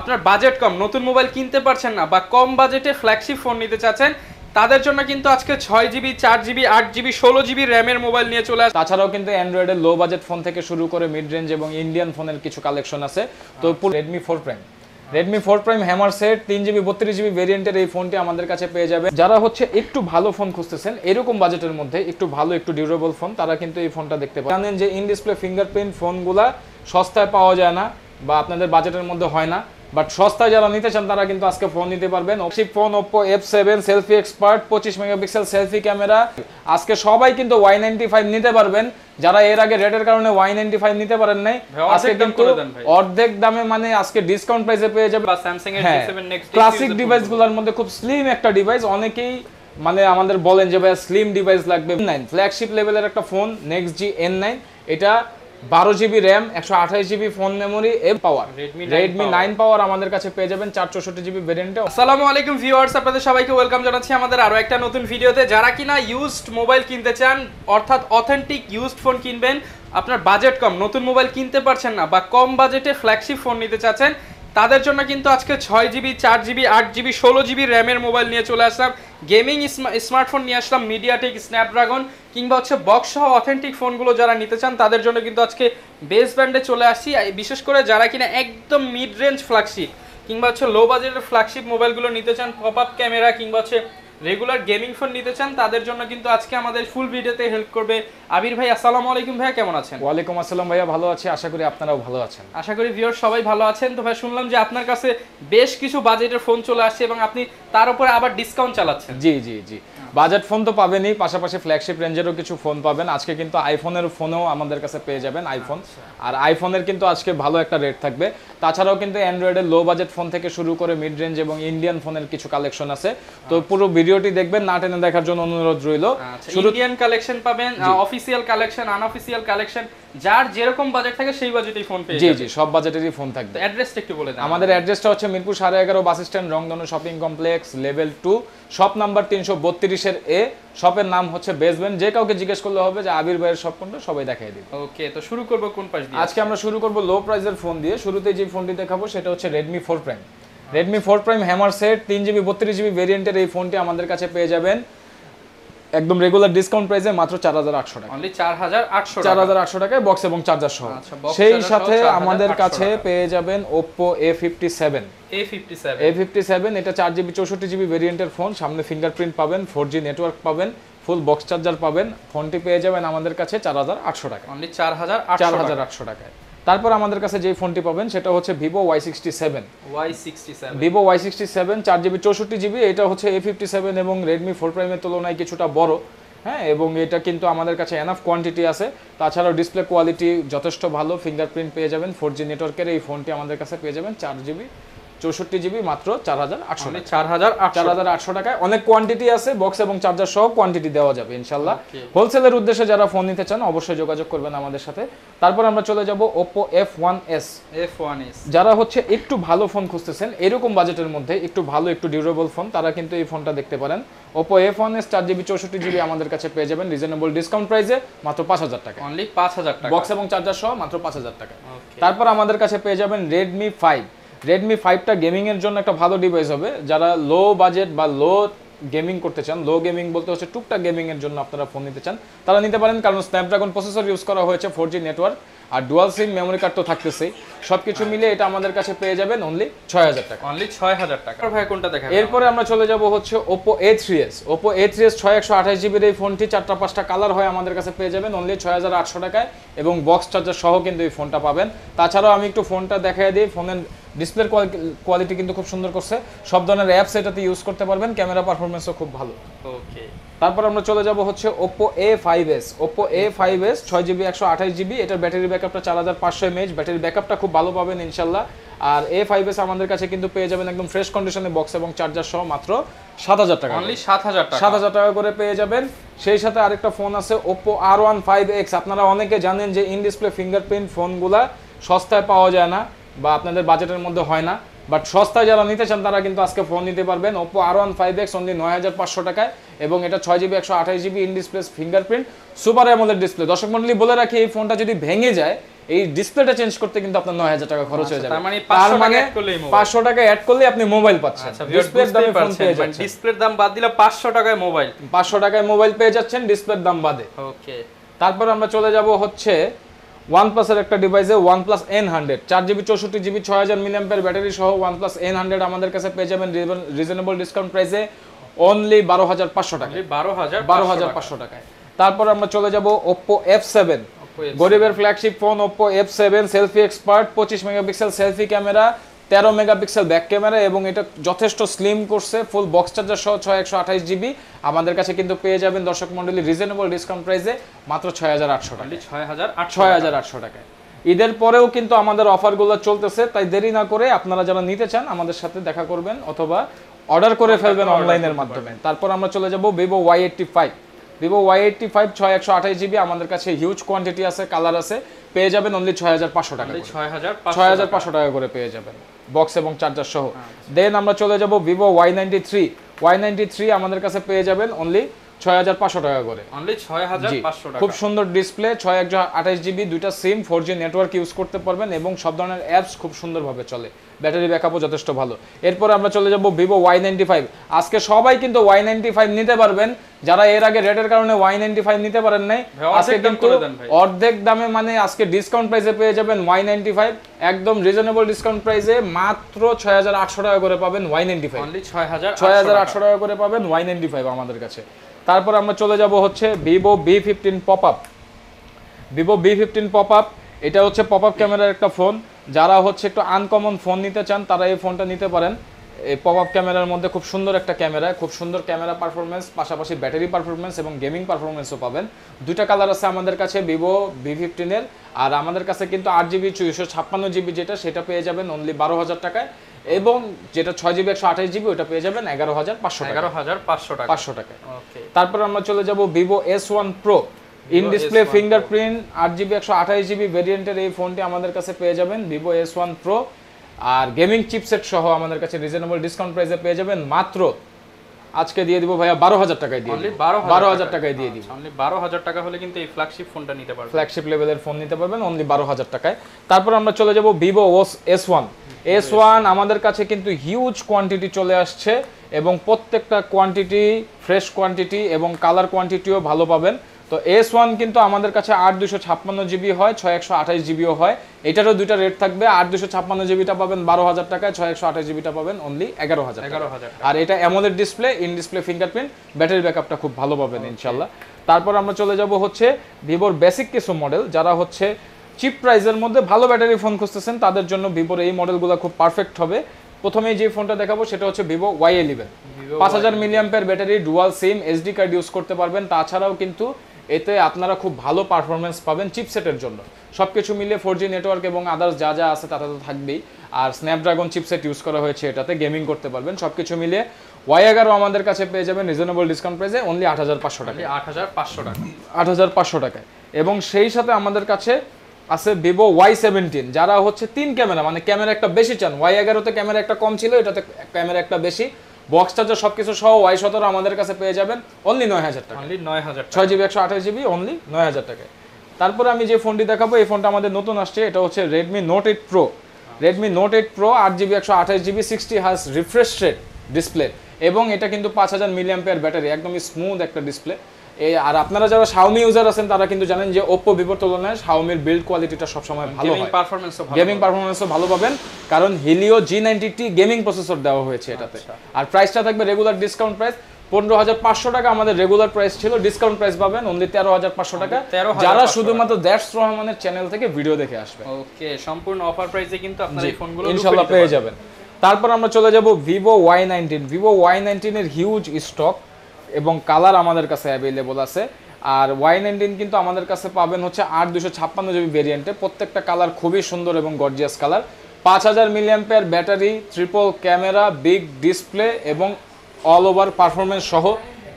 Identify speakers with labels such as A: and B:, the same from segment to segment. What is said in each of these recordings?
A: আপনার বাজেট কম নতুন মোবাইল কিনতে পারছেন না বা কম বাজেটে ফ্ল্যাগশিপ ফোন নিতে চাচ্ছেন তাদের জন্য কিন্তু আজকে ছয় জিবি চার জিবি আট জিবি ষোলো জিবি র্যামের মোবাইল নিয়ে চলে আসে তাছাড়াও কিন্তু অ্যান্ড্রয়েডের লো বাজেট ফোন থেকে শুরু করে মিড রেঞ্জ এবং ইন্ডিয়ান ফোনের কিছু কালেকশন আছে তো Redmi four prime Redmi four prime হ্যামার সেট তিন জিবি বত্রিশ জিবি ভেরিয়েন্টের এই ফোনটি আমাদের কাছে পেয়ে যাবে যারা হচ্ছে একটু ভালো ফোন খুঁজতেছেন এরকম বাজেটের মধ্যে একটু ভালো একটু ডিউরেবল ফোন তারা কিন্তু এই ফোনটা দেখতে পাবেন জানেন যে ইন ডিসপ্লে ফিঙ্গারপ্রিন্ট ফোনগুলা সস্তায় পাওয়া যায় না বা আপনাদের বাজেটের মধ্যে হয় না বাট সস্তায় যারা নিতে চান তারা কিন্তু আজকে ফোন নিতে পারবেন phone Oppo F seven selfie expert পঁচিশ মেগাপিক্সেল সেলফি ক্যামেরা আজকে সবাই কিন্তু ওয়াই নাইনটি ফাইভ নিতে পারবেন যারা এর আগে রেটের কারণে ওয়াই নাইনটি ফাইভ নিতে পারেন নাই আজকে কিন্তু অর্ধেক দামে মানে আজকে ডিসকাউন্ট প্রাইসে পেয়ে যাবে ক্লাসিক ডিভাইস গুলোর মধ্যে খুব স্লিম একটা ডিভাইস অনেকেই মানে আমাদের বলেন যে ভাই স্লিম ডিভাইস লাগবে নাইন ফ্ল্যাগশিপ লেভেলের একটা phone next G N nine এটা বারো জিবি র্যাম একশো আঠাশ জিবি ফোন মেমোরি এ পাওয়ার রেডমি নাইন পাওয়ার আমাদের কাছে পেয়ে যাবেন চার চৌষট্টি জিবি ভেরিয়েন্টে আসসালামু আলাইকুম ভিউয়ার্স আপনাদের সবাইকে ওয়েলকাম জানাচ্ছি আমাদের আরও একটা নতুন ভিডিওতে যারা কিনা ইউজড মোবাইল কিনতে চান অর্থাৎ অথেন্টিক ইউজড ফোন কিনবেন আপনার বাজেট কম নতুন মোবাইল কিনতে পারছেন না বা কম বাজেটে ফ্ল্যাগশিপ ফোন নিতে চাচ্ছেন তাদের জন্য কিন্তু আজকে ছয় জিবি চার জিবি আট জিবি ষোলো জিবি র্যামের মোবাইল নিয়ে চলে আসলাম গেমিং স্মার্টফোন নিয়ে আসলাম মিডিয়াটেক স্ন্যাপড্রাগন কিংবা হচ্ছে বক্স সহ অথেন্টিক ফোনগুলো যারা নিতে চান তাদের জন্য কিন্তু আজকে বেস ব্র্যান্ডে চলে আসছি বিশেষ করে যারা কিনা একদম মিড রেঞ্জ ফ্ল্যাগশিপ কিংবা হচ্ছে লো বাজেটের ফ্ল্যাগশিপ মোবাইলগুলো নিতে চান পপ আপ ক্যামেরা কিংবা হচ্ছে রেগুলার গেমিং ফোন নিতে চান তাদের জন্য কিন্তু আজকে আমাদের ফুল ভিডিওতে হেল্প করবে আবির ভাই আসসালাম আলাইকুম ভাইয়া কেমন আছেন ওয়ালাইকুম আসসালাম ভাইয়া ভালো আছি আশা করি আপনারাও ভালো আছেন আশা করি ভিউয়ার সবাই ভালো আছেন তো ভাই শুনলাম যে আপনার কাছে বেশ কিছু বাজেটের ফোন চলে আসছে এবং আপনি তার উপরে আবার ডিসকাউন্ট চালাচ্ছেন জি জি জি বাজেট ফোন তো পাবেনই পাশাপাশি ফ্ল্যাগশিপ রেঞ্জেরও কিছু ফোন পাবেন আজকে কিন্তু আইফোনের ফোনেও আমাদের কাছে পেয়ে যাবেন আইফোন আচ্ছা। আর আইফোনের কিন্তু আজকে ভালো একটা রেট থাকবে তাছাড়াও কিন্তু অ্যান্ড্রয়েডের লো বাজেট ফোন থেকে শুরু করে মিড রেঞ্জ এবং ইন্ডিয়ান ফোনের কিছু কালেকশন আছে তো আচ্ছা। পুরো ভিডিওটি দেখবেন না টেনে দেখার জন্য অনুরোধ রইল ইন্ডিয়ান আচ্ছা, কালেকশন পাবেন অফিসিয়াল কালেকশন আনঅফিসিয়াল কালেকশন যার যেরকম বাজেট থাকে সেই বাজেটেই ফোন পেয়ে যাবেন জি জি সব বাজেটেরই ফোন থাকবে অ্যাড্রেসটা একটু বলে দেন আমাদের অ্যাড্রেসটা হচ্ছে মিরপুর সাড়ে bus stand Rongdhonu shopping complex level 2 shop number 332 ত্রিশের এ শপের নাম হচ্ছে বেসমেন্ট যে কাউকে জিজ্ঞেস করলে হবে যে আবির ভাইয়ের শপ কোনটা সবাই দেখাই দিবে ওকে তো শুরু করবো কোন পাশ দিয়ে আজকে আমরা শুরু করবো লো প্রাইসের ফোন দিয়ে শুরুতে যে ফোনটি দেখাবো সেটা হচ্ছে Redmi four prime Redmi four prime হ্যামার সেট তিন জিবি বত্রিশ জিবি ভেরিয়েন্টের এই ফোনটি আমাদের কাছে পেয়ে যাবেন একদম রেগুলার ডিসকাউন্ট প্রাইসে মাত্র চার হাজার আটশো টাকা 4800 আটশো টাকায় বক্স এবং চার্জার সহ আচ্ছা, সেই সাথে আমাদের কাছে পেয়ে যাবেন Oppo A fifty seven A fifty seven এটা চার জিবি চৌষট্টি জিবি ভেরিয়েন্টের ফোন সামনে ফিঙ্গারপ্রিন্ট পাবেন ফোর জি নেটওয়ার্ক পাবেন ফুল বক্স চার্জার পাবেন ফোনটি পেয়ে যাবেন আমাদের কাছে চার হাজার আটশো টাকা চার হাজার চার হাজার আটশো টাকায় তারপর আমাদের কাছে যে ফোনটি পাবেন সেটা হচ্ছে Vivo Y sixty seven Y sixty seven Vivo Y sixty seven চার জিবি চৌষট্টি জিবি এটা হচ্ছে এ ফিফটি সেভেন এবং রেডমি ফোর প্রাইমের তুলনায় কিছুটা বড় হ্যাঁ এবং এটা কিন্তু আমাদের কাছে এনাফ কোয়ান্টিটি আছে তাছাড়াও ডিসপ্লে কোয়ালিটি যথেষ্ট ভালো ফিঙ্গারপ্রিন্ট পেয়ে যাবেন ফোর জি নেটওয়ার্কের এই ফোনটি আমাদের কাছে পেয়ে যাবেন চার জিবি চৌষট্টি জিবি মাত্র চার হাজার আটশো চার হাজার চার হাজার আটশো টাকায় অনেক কোয়ান্টিটি আছে বক্স এবং চার্জার সহ কোয়ান্টিটি দেওয়া যাবে ইনশাল্লাহ হোলসেলের উদ্দেশ্যে যারা ফোন নিতে চান অবশ্যই যোগাযোগ করবেন আমাদের সাথে তারপর আমরা চলে যাব Oppo F one S F one S যারা হচ্ছে একটু ভালো ফোন খুঁজতেছেন এরকম বাজেটের মধ্যে একটু ভালো একটু ডিউরেবল ফোন তারা কিন্তু এই ফোনটা দেখতে পারেন ওপো এফ ওয়ান এস চার জিবি চৌষট্টি জিবি আমাদের কাছে পেয়ে যাবেন রিজনেবল ডিসকাউন্ট প্রাইসে মাত্র পাঁচ হাজার টাকা অনলি পাঁচ হাজার টাকা বক্স এবং চার্জার সহ মাত্র পাঁচ হাজার টাকা তারপর আমাদের কাছে পেয়ে যাবেন রেডমি ফাইভ রেডমি ফাইভটা গেমিংয়ের জন্য একটা ভালো ডিভাইস হবে যারা লো বাজেট বা লো গেমিং করতে চান লো গেমিং বলতে হচ্ছে টুকটাক গেমিংয়ের জন্য আপনারা ফোন নিতে চান তারা নিতে পারেন কারণ স্ন্যাপড্রাগন প্রসেসর ইউজ করা হয়েছে ফোর জি নেটওয়ার্ক আর ডুয়াল সিম মেমোরি কার্ড তো থাকতেছেই সব কিছু হ্যাঁ। মিলে এটা আমাদের কাছে পেয়ে যাবেন অনলি ছয় হাজার টাকা অনলি ছয় হাজার টাকা ভাই কোনটা দেখা এরপরে আমরা চলে যাব হচ্ছে Oppo A three S Oppo A three S ছয় একশো আঠাশ জিবির এই ফোনটি চারটা পাঁচটা কালার হয় আমাদের কাছে পেয়ে যাবেন অনলি ছয় হাজার আটশো টাকায় এবং বক্স চার্জার সহ কিন্তু এই ফোনটা পাবেন তাছাড়াও আমি একটু ফোনটা দেখাই দিই ফোনের ডিসপ্লের কোয়ালিটি কিন্তু খুব সুন্দর করছে সব ধরনের অ্যাপস এটাতে ইউজ করতে পারবেন ক্যামেরা পারফরমেন্সও খুব ভালো ওকে তারপর আমরা চলে যাব হচ্ছে Oppo A five S Oppo A five S ছয় জিবি একশো আঠাশ জিবি এটার ব্যাটারি ব্যাকআপটা চার হাজার পাঁচশো এমএচ ব্যাটারি ব্যাকআপটা খুব ভালো পাবেন ইনশাল্লাহ আর এ ফাইভ এস আমাদের কাছে কিন্তু পেয়ে যাবেন একদম ফ্রেশ কন্ডিশনে বক্স এবং চার্জার সহ মাত্র সাত হাজার টাকা অনলি সাত হাজার টাকা সাত হাজার টাকা করে পেয়ে যাবেন সেই সাথে আরেকটা ফোন আছে Oppo R one five X আপনারা অনেকে জানেন যে ইন ডিসপ্লে ফিঙ্গারপ্রিন্ট ফোনগুলা সস্তায় পাওয়া যায় না বা আপনাদের বাজেটের মধ্যে হয় না বাট সস্তায় যারা নিতে চান তারা কিন্তু আজকে ফোন নিতে পারবেন Oppo R one five X only নয় টাকায় এবং এটা ছয় জিবি একশো আঠাশ GB in display fingerprint super AMOLED display দর্শক মন্ডলী বলে রাখি এই ফোনটা যদি ভেঙে যায় এই ডিসপ্লেটা চেঞ্জ করতে কিন্তু আপনার নয় হাজার টাকা খরচ হয়ে আচ্ছা, যাবে তার মানে, মানে পাঁচশো টাকা অ্যাড করলে আপনি মোবাইল পাচ্ছেন ডিসপ্লের আচ্ছা, দামে পেয়ে মানে যাচ্ছেন ডিসপ্লের দাম বাদ দিলে পাঁচশো টাকায় মোবাইল পাঁচশো টাকায় মোবাইল পেয়ে যাচ্ছেন ডিসপ্লের দাম বাদে ওকে তারপর আমরা চলে যাব হচ্ছে ওয়ানপ্লাসের একটা ডিভাইসে ওয়ানপ্লাস এন হান্ড্রেড চার জিবি চৌষট্টি জিবি ছয় হাজার মিলিয়াম্পের ব্যাটারি সহ ওয়ানপ্লাস এন হান্ড্রেড আমাদের কাছে পেয়ে যাবেন রিজনেবল ডিসকাউন্ট প্রাইসে অনলি বারো হাজার পাঁচশো টাকা বারো হাজার বারো হাজার পাঁচশো টাকায় তারপর আমরা চলে যাব ওপ্পো এফ সেভেন গরিবের flagship phone Oppo F seven selfie expert পঁচিশ মেগাপিক্সেল সেলফি ক্যামেরা তেরো মেগাপিক্সেল ব্যাক ক্যামেরা এবং এটা যথেষ্ট স্লিম করছে ফুল বক্স চার্জার সহ ছয় একশো আঠাশ জিবি আমাদের কাছে কিন্তু পেয়ে যাবেন দর্শক মন্ডলী রিজনেবল ডিসকাউন্ট প্রাইসে মাত্র ছয় হাজার আটশো টাকা ছয় হাজার ছয় হাজার আটশো টাকায় ঈদের পরেও কিন্তু আমাদের অফারগুলো চলতেছে তাই দেরি না করে আপনারা যারা নিতে চান আমাদের সাথে দেখা করবেন অথবা অর্ডার করে ফেলবেন অনলাইনের মাধ্যমে তারপর আমরা চলে যাব Vivo Y eighty five Vivo Y eighty five ছয় একশো আঠাশ জিবি আমাদের কাছে হিউজ কোয়ান্টিটি আছে কালার আছে পেয়ে যাবেন অনলি ছয় হাজার পাঁচশো টাকা ছয় হাজার পাঁচশো টাকা করে পেয়ে যাবেন বক্স এবং চার্জার সহ দেন আচ্ছা। আমরা চলে যাব Vivo Y ninety three Y ninety three আমাদের কাছে পেয়ে যাবেন অনলি ছয় টাকা করে অনলি খুব সুন্দর ডিসপ্লে জিবি দুইটা সিম নেটওয়ার্ক ইউজ করতে পারবেন এবং সব ধরনের অ্যাপস খুব সুন্দরভাবে চলে ব্যাটারি ব্যাকআপও যথেষ্ট ভালো এরপর আমরা চলে যাব আজকে সবাই কিন্তু নিতে পারবেন যারা এর আগে কারণে নিতে পারেন নাই আজকে কিন্তু অর্ধেক দামে মানে আজকে ডিসকাউন্ট প্রাইসে পেয়ে যাবেন ওয়াই ফাইভ একদম রিজনেবল ডিসকাউন্ট প্রাইসে মাত্র ছয় হাজার আটশো টাকা করে পাবেন ওয়াই নাইনটি ফাইভ ছয় হাজার আটশো টাকা করে পাবেন ওয়াই ফাইভ আমাদের কাছে তারপর আমরা চলে যাব হচ্ছে Vivo V fifteen pop up Vivo V fifteen pop up এটা হচ্ছে পপ আপ ক্যামেরার একটা ফোন যারা হচ্ছে একটু আনকমন ফোন নিতে চান তারা এই ফোনটা নিতে পারেন এই পপ আপ ক্যামেরার মধ্যে খুব সুন্দর একটা ক্যামেরা খুব সুন্দর ক্যামেরা পারফরমেন্স পাশাপাশি ব্যাটারি পারফরমেন্স এবং গেমিং পারফরমেন্সও পাবেন দুইটা কালার আছে আমাদের কাছে ভিভো ভি ফিফটিনের আর আমাদের কাছে কিন্তু আট জিবি চুইশো ছাপ্পান্ন জিবি যেটা সেটা পেয়ে যাবেন অনলি বারো হাজার টাকায় এবং যেটা ছয় জিবি একশো আঠাশ জিবি ওটা পেয়ে যাবেন এগারো হাজার পাঁচশো এগারো হাজার পাঁচশো টাকা পাঁচশো টাকা তারপর আমরা চলে যাব Vivo S one pro in display fingerprint আট জিবি একশো আঠাশ জিবি ভেরিয়েন্টের এই ফোনটি আমাদের কাছে পেয়ে যাবেন ভিভো এস ওয়ান প্রো আর গেমিং চিপসেট সহ আমাদের কাছে রিজনেবল ডিসকাউন্ট প্রাইসে পেয়ে যাবেন মাত্র আজকে দিয়ে দিব ভাইয়া বারো হাজার টাকায় দিয়ে বারো হাজার টাকায় দিয়ে দিই অনলি আচ্ছা, বারো হাজার টাকা হলে কিন্তু এই ফ্ল্যাগশিপ ফোনটা নিতে পারবেন ফ্ল্যাগশিপ লেভেলের ফোন নিতে পারবেন অনলি বারো হাজার টাকায় তারপর আমরা চলে যাব ভিভো ওস এস ওয়ান এস ওয়ান আমাদের কাছে কিন্তু হিউজ কোয়ান্টিটি চলে আসছে এবং প্রত্যেকটা কোয়ান্টিটি ফ্রেশ কোয়ান্টিটি এবং কালার কোয়ান্টিটিও ভালো পাবেন তো এস ওয়ান কিন্তু আমাদের কাছে আট দুশো ছাপ্পান্ন জিবি হয় ছয় একশো আঠাশ জিবিও হয় এটারও দুইটা রেট থাকবে আট দুশো ছাপ্পান্ন জিবিটা পাবেন বারো হাজার টাকায় ছয় একশো আঠাশ জিবিটা পাবেন অনলি এগারো হাজার এগারো হাজার আর এটা AMOLED display in display fingerprint battery ব্যাকআপটা খুব ভালো পাবেন ইনশাল্লাহ তারপর আমরা চলে যাব হচ্ছে ভিভোর বেসিক কিছু মডেল যারা হচ্ছে চিপ প্রাইসের মধ্যে ভালো ব্যাটারি ফোন খুঁজতেছেন তাদের জন্য ভিভোর এই মডেলগুলো খুব পারফেক্ট হবে প্রথমেই যে ফোনটা দেখাবো সেটা হচ্ছে ভিভো ওয়াই ইলেভেন পাঁচ হাজার মিলিয়াম্পের battery dual SIM SD card use করতে পারবেন তাছাড়াও কিন্তু এতে আপনারা খুব ভালো পারফরমেন্স পাবেন চিপসেটের জন্য সব কিছু মিলিয়ে ফোর জি নেটওয়ার্ক এবং আদার্স যা যা আছে তাতে তো থাকবেই আর স্ন্যাপড্রাগন চিপসেট ইউজ করা হয়েছে এটাতে গেমিং করতে পারবেন সব কিছু মিলিয়ে ওয়াই এগারো আমাদের কাছে পেয়ে যাবেন রিজনেবল ডিসকাউন্ট প্রাইসে অনলি আট হাজার পাঁচশো টাকা আট হাজার পাঁচশো টাকা আট হাজার পাঁচশো টাকায় এবং সেই সাথে আমাদের কাছে আছে ভিভো ওয়াই সেভেন্টিন যারা হচ্ছে তিন ক্যামেরা মানে ক্যামেরা একটা বেশি চান ওয়াই এগারোতে ক্যামেরা একটা কম ছিল এটাতে ক্যামেরা একটা বেশি বক্স চার্জার সবকিছু সহ ওয়াই সতেরো আমাদের কাছে পেয়ে যাবেন অনলি নয় হাজার টাকা অনলি নয় হাজার ছয় জিবি একশো আঠাশ জিবি অনলি নয় হাজার টাকায় তারপরে আমি যে ফোনটি দেখাবো এই ফোনটা আমাদের নতুন আসছে এটা হচ্ছে Redmi note eight pro Redmi note eight pro আট জিবি একশো আঠাশ GB sixty hertz refresh rate display এবং এটা কিন্তু পাঁচ হাজার মিলিয়াম্পেয়ার ব্যাটারি একদমই স্মুথ একটা ডিসপ্লে আর আপনারা যারা শাওমি ইউজার আছেন তারা কিন্তু জানেন যে ওপো ভিভোর তুলনায় শাওমির বিল্ড কোয়ালিটিটা সবসময় ভালো হয় গেমিং পারফরমেন্সও ভালো পাবেন কারণ Helio G ninety gaming processor দেওয়া হয়েছে এটাতে আচ্ছা। আর প্রাইসটা থাকবে রেগুলার ডিসকাউন্ট প্রাইস পনেরো হাজার পাঁচশো টাকা আমাদের রেগুলার প্রাইস ছিল ডিসকাউন্ট প্রাইস পাবেন অনলি তেরো হাজার পাঁচশো টাকা যারা শুধুমাত্র দ্যাশ রহমানের চ্যানেল থেকে ভিডিও দেখে আসবে ওকে সম্পূর্ণ অফার প্রাইসে কিন্তু আপনার এই ফোনগুলো ইনশাল্লাহ পেয়ে যাবেন তারপর আমরা চলে যাব Vivo Y nineteen Vivo Y নাইনটিনের হিউজ স্টক এবং কালার আমাদের কাছে অ্যাভেলেবল আছে আর ওয়াই নাইনটিন কিন্তু আমাদের কাছে পাবেন হচ্ছে আট দুশো ছাপ্পান্ন জিবি ভেরিয়েন্টে প্রত্যেকটা কালার খুবই সুন্দর এবং গর্জিয়াস কালার পাঁচ হাজার ampere battery triple camera big display এবং অল ওভার পারফরমেন্স সহ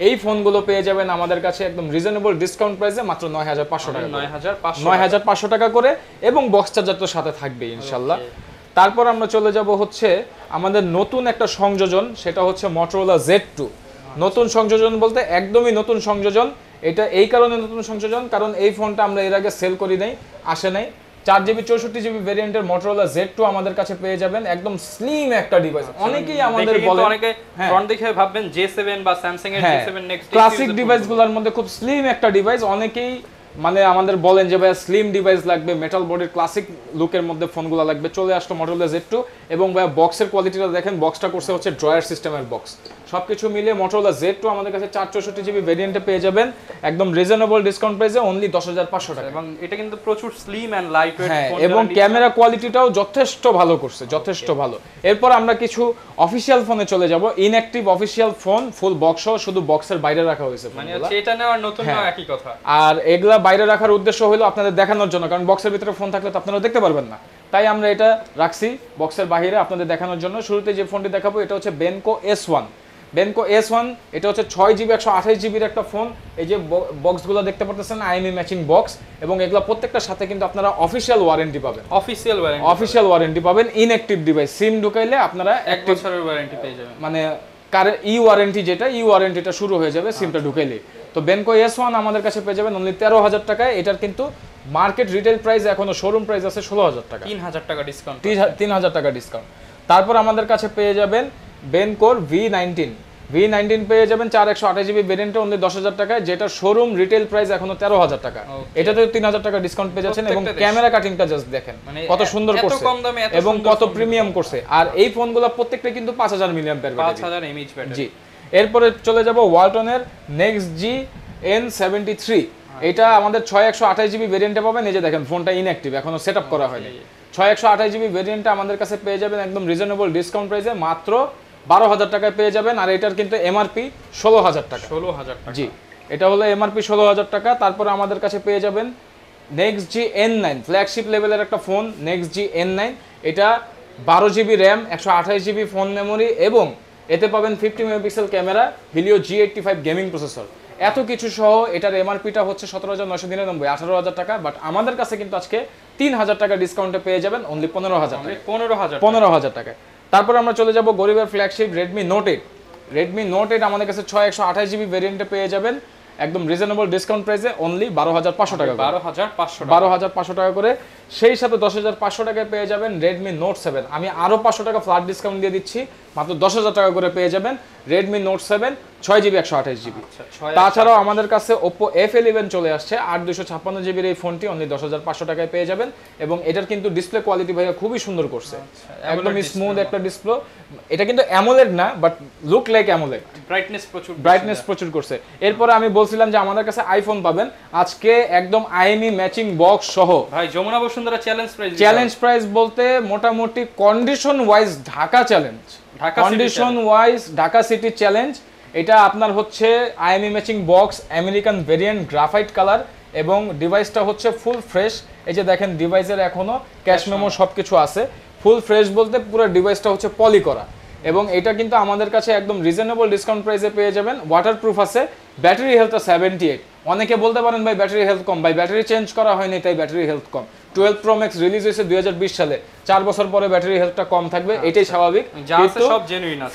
A: এই ফোনগুলো পেয়ে যাবেন আমাদের কাছে একদম রিজনেবল ডিসকাউন্ট প্রাইসে মাত্র নয় হাজার পাঁচশো টাকা নয় হাজার পাঁচশো টাকা করে এবং বক্স চার্জার তো সাথে থাকবে ইনশাল্লাহ তারপর আমরা চলে যাব হচ্ছে আমাদের নতুন একটা সংযোজন সেটা হচ্ছে মটোরোলা জেড টু নতুন সংযোজন বলতে একদমই নতুন সংযোজন এটা এই কারণে নতুন সংযোজন কারণ এই ফোনটা আমরা এর আগে সেল করি নাই আসে নাই চার জিবি চৌষট্টি জিবি ভেরিয়েন্টের মোটরলা জেড টু আমাদের কাছে পেয়ে যাবেন একদম স্লিম একটা ডিভাইস আচ্ছা, অনেকেই আমাদের বলে অনেকে ফ্রন্ট হ্যাঁ। দেখে ভাববেন জে সেভেন বা স্যামসাং এর জে সেভেন নেক্সট ক্লাসিক ডিভাইসগুলোর মধ্যে খুব স্লিম একটা ডিভাইস অনেকেই মানে আমাদের বলেন যে ভাইয়া স্লিম ডিভাইস লাগবে মেটাল বডির ক্লাসিক লুকের মধ্যে ফোনগুলো লাগবে চলে আসলো মডেল জেড টু এবং ভাইয়া বক্সের কোয়ালিটিটা দেখেন বক্সটা করছে হচ্ছে ড্রয়ার সিস্টেমের বক্স সব কিছু মিলে মোটরলা জেড টু আমাদের কাছে চার চৌষট্টি জিবি ভেরিয়েন্টে পেয়ে যাবেন একদম রিজনেবল ডিসকাউন্ট প্রাইসে অনলি দশ হাজার পাঁচশো টাকা এবং এটা কিন্তু প্রচুর স্লিম অ্যান্ড লাইট হ্যাঁ এবং ক্যামেরা কোয়ালিটিটাও যথেষ্ট ভালো করছে যথেষ্ট ভালো এরপর আমরা কিছু অফিসিয়াল ফোনে চলে যাব inactive official phone full box শুধু বক্সের বাইরে রাখা হয়েছে মানে এটা নেওয়ার নতুন হ্যাঁ। নয় একই কথা আর এগুলা বাইরে রাখার উদ্দেশ্য হলো আপনাদের দেখানোর জন্য কারণ বক্সের ভিতরে ফোন থাকলে তো আপনারা দেখতে পারবেন না তাই আমরা এটা রাখছি বক্সের বাইরে আপনাদের দেখানোর জন্য শুরুতে যে ফোনটি দেখাবো এটা হচ্ছে Benco S one Benco S one এটা হচ্ছে ছয় জিবি একশো আঠাশ জিবির একটা ফোন এই যে বক্সগুলো দেখতে পারতেছেন আইএমই ম্যাচিং বক্স এবং এগুলো প্রত্যেকটার সাথে কিন্তু আপনারা অফিসিয়াল ওয়ারেন্টি পাবেন অফিসিয়াল ওয়ারেন্টি অফিসিয়াল ওয়ারেন্টি পাবেন ইনঅ্যাক্টিভ ডিভাইস সিম ঢুকাইলে আপনারা এক বছরের ওয়ারেন্টি পেয়ে যাবেন মানে কার ই ওয়ারেন্টি যেটা ই ওয়ারেন্টিটা শুরু হয়ে যাবে সিমটা আচ্ছা। ঢুকাইলে তো বেনকো এস ওয়ান আমাদের কাছে পেয়ে যাবেন অনলি তেরো হাজার টাকায় এটার কিন্তু মার্কেট রিটেল প্রাইস এখনো শোরুম প্রাইস আছে ষোলো হাজার টাকা তিন হাজার টাকা ডিসকাউন্ট তিন হাজার টাকা ডিসকাউন্ট তারপর আমাদের কাছে পেয়ে যাবেন বেনকোর ভি নাইনটিন ভি নাইনটিন পেয়ে যাবেন চার একশো আঠাশ জিবি ভেরিয়েন্টে অনলি দশ হাজার টাকায় যেটা শোরুম রিটেল প্রাইস এখনো তেরো হাজার টাকা এটাতে তিন হাজার টাকা ডিসকাউন্ট পেয়ে যাচ্ছেন এবং ক্যামেরা কাটিংটা জাস্ট দেখেন মানে কত সুন্দর করছে এবং কত প্রিমিয়াম করছে আর এই ফোনগুলো প্রত্যেকটা কিন্তু পাঁচ হাজার মিলিয়াম পেয়ে পাঁচ হাজার এমএইচ জি এরপরে চলে যাব ওয়ালটনের next G N seventy three এটা আমাদের ছয় একশো আঠাশ জিবি ভেরিয়েন্টে পাবেন এই যে দেখেন ফোনটা ইনঅ্যাক্টিভ এখনো সেট আপ করা হয়নি ছয় একশো আঠাশ জিবি ভেরিয়েন্টটা আমাদের কাছে পেয়ে যাবেন একদম রিজনেবল ডিসকাউন্ট প্রাইসে মাত্র বারো হাজার টাকায় পেয়ে যাবেন আর এটার কিন্তু এমআরপি ষোলো হাজার টাকা ষোলো হাজার জি এটা হলো এমআরপি ষোলো হাজার টাকা তারপরে আমাদের কাছে পেয়ে যাবেন next G N nine flagship লেভেলের একটা phone next G N nine এটা বারো জিবি র্যাম একশো আঠাশ জিবি ফোন মেমোরি এবং এতে পাবেন fifty megapixel camera Helio G eighty five gaming processor এত কিছু সহ এটার এমআরপিটা হচ্ছে সতেরো হাজার নয়শো নিরানব্বই আঠারো হাজার টাকা বাট আমাদের কাছে কিন্তু আজকে তিন হাজার টাকা ডিসকাউন্টে পেয়ে যাবেন অনলি পনেরো হাজার পনেরো হাজার পনেরো হাজার টাকায় তারপর আমরা চলে যাব গরিবের flagship Redmi note eight Redmi note eight আমাদের কাছে ছয় একশো আঠাশ জিবি ভেরিয়েন্টে পেয়ে যাবেন একদম রিজনেবল ডিসকাউন্ট প্রাইসে অনলি বারো হাজার পাঁচশো টাকা বারো হাজার পাঁচশো বারো হাজার পাঁচশো টাকা করে সেই সাথে দশ হাজার পাঁচশো টাকায় পেয়ে যাবেন রেডমি নোট সেভেন আমি আরও পাঁচশো টাকা ফ্ল্যাট ডিসকাউন্ট দিয়ে দিচ্ছি মাত্র দশ হাজার টাকা করে পেয়ে যাবেন রেডমি নোট সেভেন ছয় জিবি একশো আঠাশ জিবি আচ্ছা, তাছাড়াও আমাদের কাছে ওপো এফ ইলেভেন চলে আসছে আট দুশো ছাপ্পান্ন জিবির এই ফোনটি অনলি দশ হাজার পাঁচশো টাকায় পেয়ে যাবেন এবং এটার কিন্তু ডিসপ্লে কোয়ালিটি ভাইয়া খুবই সুন্দর করছে আচ্ছা, একদম স্মুথ একটা ডিসপ্লে এটা কিন্তু অ্যামোলেড না but look like AMOLED brightness প্রচুর ব্রাইটনেস প্রচুর করছে এরপরে আমি বলছিলাম যে আমাদের কাছে আইফোন পাবেন আজকে একদম আইএমই ম্যাচিং বক্স সহ ভাই Jamuna Bashundhara challenge price challenge price বলতে মোটামুটি condition wise Dhaka challenge Dhaka condition wise Dhaka city challenge এটা আপনার হচ্ছে IMEI matching box American variant graphite colour এবং ডিভাইসটা হচ্ছে ফুল ফ্রেশ এই যে দেখেন ডিভাইসের এখনও ক্যাশ মেমো সব কিছু আছে ফুল ফ্রেশ বলতে পুরো ডিভাইসটা হচ্ছে পলি করা এবং এটা কিন্তু আমাদের কাছে একদম রিজনেবল ডিসকাউন্ট প্রাইসে পেয়ে যাবেন ওয়াটারপ্রুফ আছে ব্যাটারি হেলথটা সেভেন্টি এইট অনেকে বলতে পারেন ভাই ব্যাটারি হেলথ কম ভাই ব্যাটারি চেঞ্জ করা হয়নি তাই ব্যাটারি হেলথ কম টুয়েলভ প্রো ম্যাক্স রিলিজ হয়েছে দুই সালে চার বছর পরে ব্যাটারি হেলথটা কম থাকবে আচ্ছা। এটাই স্বাভাবিক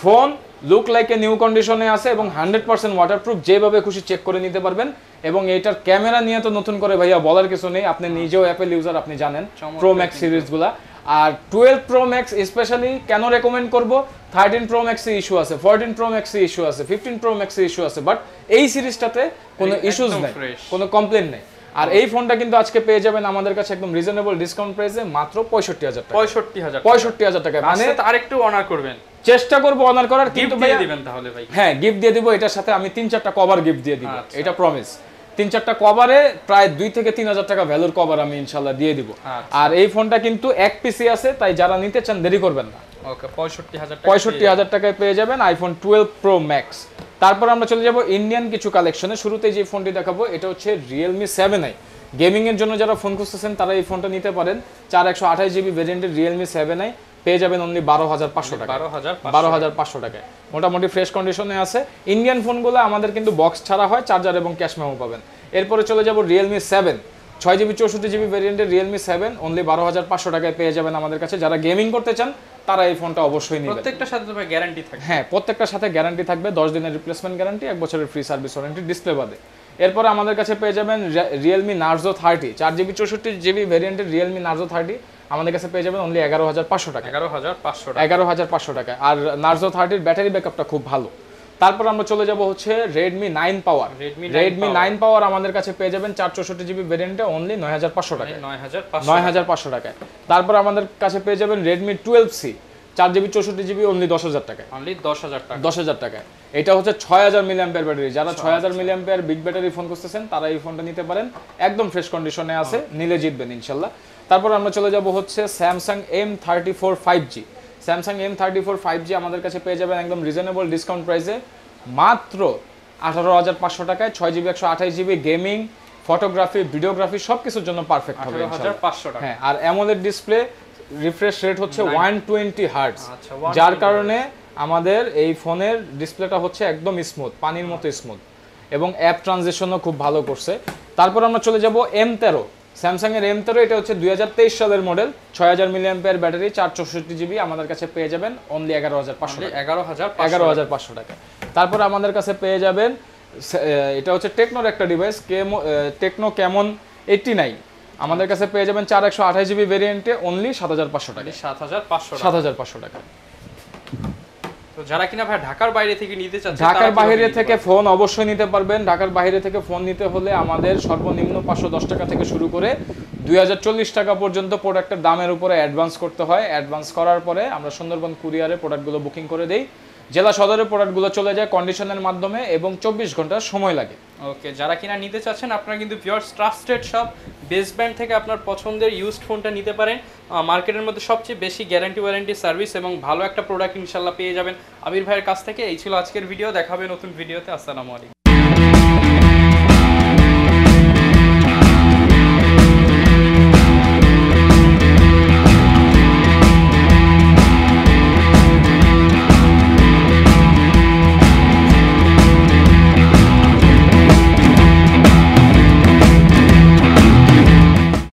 A: phone look like a new কন্ডিশনে আছে এবং হান্ড্রেড পার্সেন্ট ওয়াটারপ্রুফ যেভাবে খুশি চেক করে নিতে পারবেন এবং এটার ক্যামেরা নিয়ে তো নতুন করে ভাইয়া বলার কিছু নেই আপনি হ্যাঁ। নিজেও অ্যাপেল ইউজার আপনি জানেন প্রো ম্যাক্স সিরিজগুলা আর টুয়েলভ প্রো ম্যাক্স স্পেশালি কেন রেকমেন্ড করব থার্টিন প্রো ম্যাক্সে ইস্যু আছে ফোরটিন প্রো ম্যাক্সে ইস্যু আছে ফিফটিন প্রো ম্যাক্সে ইস্যু আছে বাট এই সিরিজটাতে কোনো ইস্যুজ নেই কোনো কমপ্লেন নেই আর এই ফোনটা কিন্তু আজকে পেয়ে যাবেন আমাদের কাছে একদম রিজনেবল ডিসকাউন্ট প্রাইসে মাত্র পঁয়ষট্টি হাজার টাকা পঁয়ষট্টি হাজার পঁয়ষট্টি হাজার টাকা মানে আরেকটু অনার করবেন চেষ্টা করবো অনার করার কিন্তু দিয়ে দিবেন তাহলে ভাই হ্যাঁ গিফট দিয়ে দিব এটার সাথে আমি তিন চারটা কভার গিফট দিয়ে দিব আচ্ছা। এটা প্রমিস তিন চারটা কভারে প্রায় দুই থেকে তিন হাজার টাকা ভ্যালুর কভার আমি ইনশাল্লাহ দিয়ে দিব আচ্ছা। আর এই ফোনটা কিন্তু এক পিসি আছে তাই যারা নিতে চান দেরি করবেন না পঁয়ষট্টি হাজার টাকায় পেয়ে যাবেন আইফোন টুয়েলভ প্রো ম্যাক্স তারপর আমরা চলে যাব ইন্ডিয়ান কিছু কালেকশনে শুরুতে যে ফোনটি দেখাবো এটা হচ্ছে রিয়েলমি সেভেন আই গেমিংয়ের জন্য যারা ফোন খুঁজতেছেন তারা এই ফোনটা নিতে পারেন চার একশো আঠাশ জিবি ভেরিয়েন্টের রিয়েলমি সেভেন আই পেয়ে যাবেন অনলি বারো হাজার পাঁচশো টাকা বারো হাজার পাঁচশো টাকায় মোটামুটি ফ্রেশ কন্ডিশনে আছে ইন্ডিয়ান ফোনগুলো আমাদের কিন্তু বক্স ছাড়া হয় চার্জার এবং ক্যাশ মেমো পাবেন এরপরে চলে যাব রিয়েলমি সেভেন ছয় জিবি চৌষট্টি জিবি ভ্যারিয়েন্টের রিয়েলমি সেভেন অনলি বারো হাজার পাঁচশো টাকায় পেয়ে যাবেন আমাদের কাছে যারা গেমিং করতে চান তারা এই ফোনটা অবশ্যই নিয়ে প্রত্যেকটা সাথে গ্যারান্টি থাকবে হ্যাঁ প্রত্যেকটা সাথে গ্যারান্টি থাকবে দশ দিনের রিপ্লেসমেন্ট গ্যারান্টি এক বছরের ফ্রি সার্ভিস ওয়ারেন্টি ডিসপ্লে বাদে এরপরে আমাদের কাছে পেয়ে যাবেন রিয়েলমি নার্জো থার্টি চার জিবি চৌষট্টি জিবি ভ্যারিয়েন্টের রিয়েলমি নার্জো থার্টি আমাদের কাছে পেয়ে যাবেন অনলি এগারো হাজার পাঁচশো টাকা এগারো হাজার পাঁচশো টাকা এগারো হাজার পাঁচশো টাকা আর নার্জো থার্টির ব্যাটারি ব্যাকআপটা খুব ভালো তারপর আমরা চলে যাব হচ্ছে Redmi nine power Redmi nine power আমাদের কাছে পেয়ে যাবেন চার চৌষট্টি জিবি ভেরিয়েন্টে অনলি নয় হাজার পাঁচশো টাকা নয় হাজার পাঁচশো টাকায় তারপর আমাদের কাছে পেয়ে যাবেন রেডমি টুয়েলভ সি চার জিবি চৌষট্টি জিবি অনলি দশ হাজার টাকায় অনলি দশ হাজার টাকা দশ হাজার টাকায় এটা হচ্ছে ছয় হাজার মিলিয়াম্পিয়ার ব্যাটারি যারা ছয় হাজার মিলিয়াম্পিয়ার বিগ ব্যাটারি ফোন করতেছেন তারা এই ফোনটা নিতে পারেন একদম ফ্রেশ কন্ডিশনে আছে হ্যাঁ। নিলে জিতবেন ইনশাল্লাহ তারপর আমরা চলে যাব হচ্ছে Samsung M thirty four five G Samsung M thirty four five G আমাদের কাছে পেয়ে যাবেন একদম রিজনেবল ডিসকাউন্ট প্রাইসে মাত্র আঠারো হাজার পাঁচশো টাকায় ছয় জিবি একশো আঠাশ জিবি গেমিং ফটোগ্রাফি ভিডিওগ্রাফি সব কিছুর জন্য পারফেক্ট হবে হ্যাঁ আর অ্যামোলেড ডিসপ্লে রিফ্রেশ রেট হচ্ছে ওয়ান টোয়েন্টি হার্টস যার কারণে আমাদের এই ফোনের ডিসপ্লেটা হচ্ছে একদম স্মুথ পানির মতো স্মুথ এবং অ্যাপ ট্রানজেকশনও খুব ভালো করছে তারপর আমরা চলে যাব এম তেরো স্যামসাংয়ের এম তেরো এটা হচ্ছে দুই হাজার তেইশ সালের মডেল ছয় হাজার মিলিয়ান পেয়ার ব্যাটারি চার চৌষট্টি জিবি আমাদের কাছে পেয়ে যাবেন অনলি এগারো হাজার পাঁচশো এগারো হাজার এগারো হাজার পাঁচশো টাকা তারপর আমাদের কাছে পেয়ে যাবেন এটা হচ্ছে টেকনোর একটা ডিভাইস কেমো টেকনো কেমন এইটটি নাই আমাদের কাছে পেয়ে যাবেন চার একশো আঠাশ জিবি ভেরিয়েন্টে অনলি সাত হাজার পাঁচশো টাকা সাত হাজার পাঁচশো সাত হাজার পাঁচশো টাকা তো যারা কিনা ভাই ঢাকার বাইরে থেকে নিতে চান ঢাকার বাইরে থেকে ফোন অবশ্যই নিতে পারবেন ঢাকার বাইরে থেকে ফোন নিতে হলে আমাদের সর্বনিম্ন পাঁচশো দশ টাকা থেকে শুরু করে দুই টাকা পর্যন্ত প্রোডাক্টের দামের উপরে অ্যাডভান্স করতে হয় অ্যাডভান্স করার পরে আমরা সুন্দরবন কুরিয়ারে প্রোডাক্টগুলো বুকিং করে দিই জেলা সদরে প্রোডাক্টগুলো চলে যায় কন্ডিশনের মাধ্যমে এবং চব্বিশ ঘন্টা সময় লাগে ওকে যারা কিনা নিতে চাচ্ছেন আপনারা কিন্তু পিওর ট্রাস্টেড সব বেস্ট ব্যান্ড থেকে আপনার পছন্দের ইউজড ফোনটা নিতে পারেন মার্কেটের মধ্যে সবচেয়ে বেশি গ্যারান্টি ওয়ারেন্টি সার্ভিস এবং ভালো একটা প্রোডাক্ট ইনশাল্লাহ পেয়ে যাবেন আমির ভাইয়ের কাছ থেকে এই ছিল আজকের ভিডিও দেখাবে নতুন ভিডিওতে আসসালামু আলাইকুম